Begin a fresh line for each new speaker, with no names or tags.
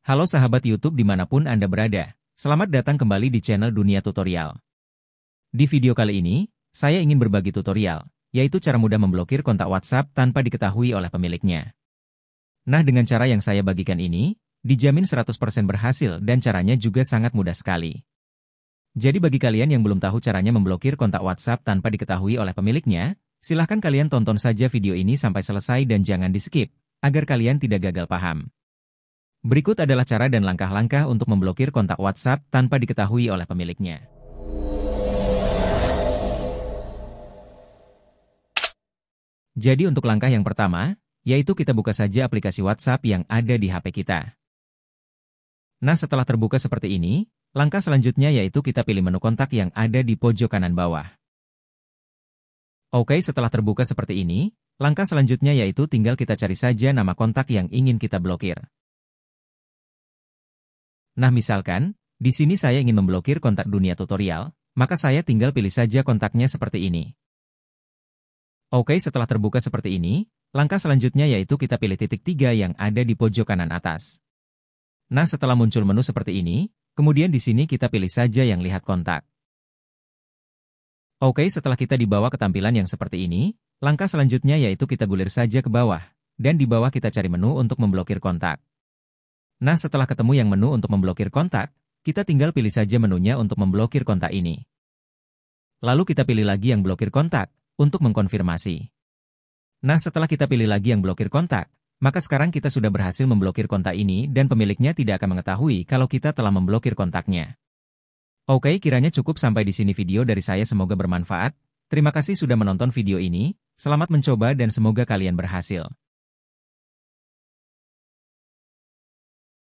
Halo sahabat YouTube dimanapun Anda berada, selamat datang kembali di channel Dunia Tutorial. Di video kali ini, saya ingin berbagi tutorial, yaitu cara mudah memblokir kontak WhatsApp tanpa diketahui oleh pemiliknya. Nah dengan cara yang saya bagikan ini, dijamin 100% berhasil dan caranya juga sangat mudah sekali. Jadi bagi kalian yang belum tahu caranya memblokir kontak WhatsApp tanpa diketahui oleh pemiliknya, silahkan kalian tonton saja video ini sampai selesai dan jangan di skip, agar kalian tidak gagal paham. Berikut adalah cara dan langkah-langkah untuk memblokir kontak WhatsApp tanpa diketahui oleh pemiliknya. Jadi untuk langkah yang pertama, yaitu kita buka saja aplikasi WhatsApp yang ada di HP kita. Nah setelah terbuka seperti ini, langkah selanjutnya yaitu kita pilih menu kontak yang ada di pojok kanan bawah. Oke setelah terbuka seperti ini, langkah selanjutnya yaitu tinggal kita cari saja nama kontak yang ingin kita blokir. Nah misalkan, di sini saya ingin memblokir kontak dunia tutorial, maka saya tinggal pilih saja kontaknya seperti ini. Oke setelah terbuka seperti ini, langkah selanjutnya yaitu kita pilih titik tiga yang ada di pojok kanan atas. Nah setelah muncul menu seperti ini, kemudian di sini kita pilih saja yang lihat kontak. Oke setelah kita dibawa ke tampilan yang seperti ini, langkah selanjutnya yaitu kita gulir saja ke bawah, dan di bawah kita cari menu untuk memblokir kontak. Nah setelah ketemu yang menu untuk memblokir kontak, kita tinggal pilih saja menunya untuk memblokir kontak ini. Lalu kita pilih lagi yang blokir kontak, untuk mengkonfirmasi. Nah setelah kita pilih lagi yang blokir kontak, maka sekarang kita sudah berhasil memblokir kontak ini dan pemiliknya tidak akan mengetahui kalau kita telah memblokir kontaknya. Oke kiranya cukup sampai di sini video dari saya semoga bermanfaat. Terima kasih sudah menonton video ini, selamat mencoba dan semoga kalian berhasil.